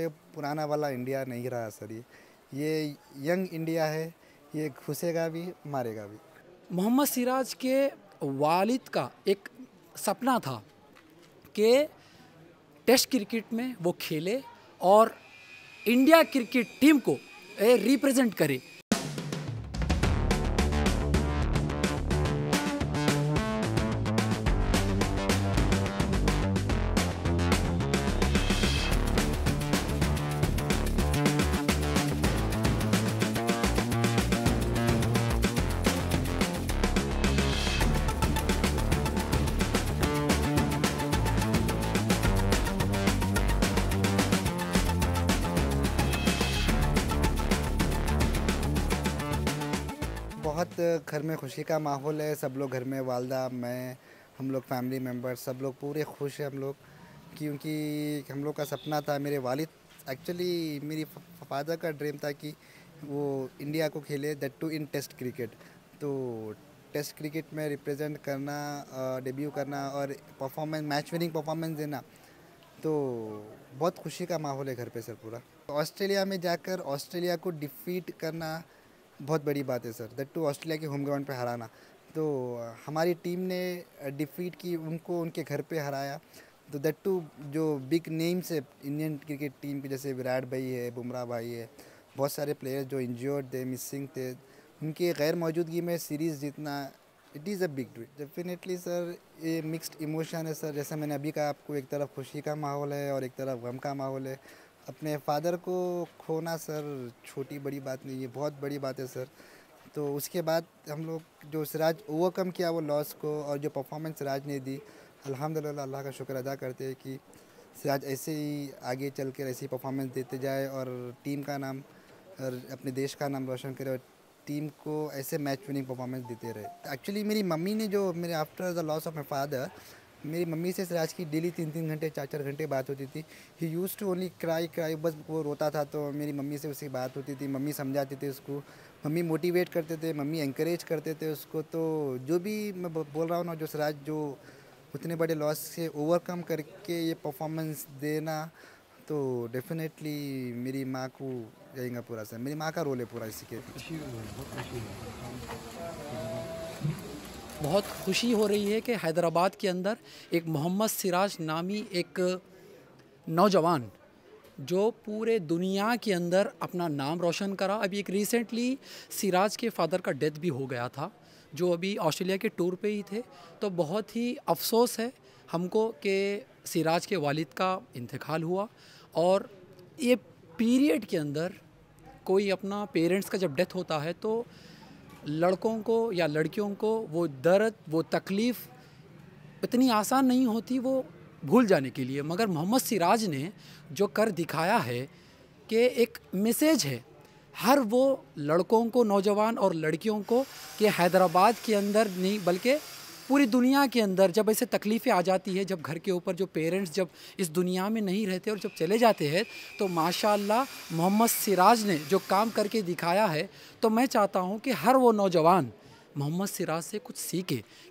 ये पुराना वाला इंडिया नहीं रहा सर ये ये यंग इंडिया है ये घुसेगा भी मारेगा भी मोहम्मद सिराज के वालिद का एक सपना था कि टेस्ट क्रिकेट में वो खेले और इंडिया क्रिकेट टीम को रिप्रेजेंट करे बहुत घर में खुशी का माहौल है सब लोग घर में वालदा मैं हम लोग फैमिली मेम्बर सब लोग पूरे खुश हैं हम लोग क्योंकि हम लोग का सपना था मेरे वालिद एक्चुअली मेरी फादर का ड्रीम था कि वो इंडिया को खेले that too in test cricket तो टेस्ट क्रिकेट में रिप्रेजेंट करना डेब्यू करना और परफॉर्मेंस मैच विनिंग परफॉर्मेंस देना तो बहुत खुशी का माहौल है घर पे सर पूरा तो ऑस्ट्रेलिया में जाकर ऑस्ट्रेलिया को डिफीट करना बहुत बड़ी बात है सर दैट टू ऑस्ट्रेलिया के होम ग्राउंड पर हराना तो हमारी टीम ने डिफीट की उनको उनके घर पे हराया तो दैट टू जो बिग नेम्स है इंडियन क्रिकेट टीम के जैसे विराट भाई है बुमराह भाई है बहुत सारे प्लेयर्स जो इंजर्ड थे मिसिंग थे उनके गैर मौजूदगी में सीरीज़ जीतना it is a big deal definitely sir ये मिक्स्ड इमोशन है सर जैसे मैंने अभी कहा आपको एक तरफ खुशी का माहौल है और एक तरफ गम का माहौल है अपने फादर को खोना सर छोटी बड़ी बात नहीं है बहुत बड़ी बात है सर तो उसके बाद हम लोग जो सिराज ओवरकम किया वो लॉस को और जो परफॉर्मेंस सिराज ने दी अल्हम्दुलिल्लाह अल्लाह का शुक्र अदा करते हैं कि सिराज ऐसे ही आगे चल कर ऐसी परफॉर्मेंस देते जाए और टीम का नाम और अपने देश का नाम रोशन करे और टीम को ऐसे मैच विनिंग परफॉर्मेंस देते रहे एक्चुअली मेरी मम्मी ने जो मेरे after the loss of my father मेरी मम्मी से सराज की डेली तीन तीन घंटे चार चार घंटे बात होती थी he used to only cry cry बस वो रोता था तो मेरी मम्मी से उसकी बात होती थी मम्मी समझाते थे उसको मम्मी मोटिवेट करते थे मम्मी इंकरेज करते थे उसको तो जो भी मैं बोल रहा हूँ ना जो सराज जो उतने बड़े लॉस से ओवरकम करके ये परफॉर्मेंस देना तो डेफिनेटली मेरी माँ को जाएगा पूरा सर मेरी माँ का रोल है पूरा इसके बहुत खुशी हो रही है कि हैदराबाद के अंदर एक मोहम्मद सिराज नामी एक नौजवान जो पूरे दुनिया के अंदर अपना नाम रोशन करा अभी एक रिसेंटली सिराज के फादर का डेथ भी हो गया था जो अभी ऑस्ट्रेलिया के टूर पे ही थे तो बहुत ही अफसोस है हमको कि सिराज के वालिद का इंतकाल हुआ और ये पीरियड के अंदर कोई अपना पेरेंट्स का जब डेथ होता है तो लड़कों को या लड़कियों को वो दर्द वो तकलीफ़ इतनी आसान नहीं होती वो भूल जाने के लिए मगर मोहम्मद सिराज ने जो कर दिखाया है कि एक मैसेज है हर वो लड़कों को नौजवान और लड़कियों को कि हैदराबाद के अंदर नहीं बल्कि पूरी दुनिया के अंदर जब ऐसे तकलीफ़ें आ जाती है जब घर के ऊपर जो पेरेंट्स जब इस दुनिया में नहीं रहते और जब चले जाते हैं तो माशा मोहम्मद सिराज ने जो काम करके दिखाया है तो मैं चाहता हूँ कि हर वो नौजवान मोहम्मद सिराज से कुछ सीखे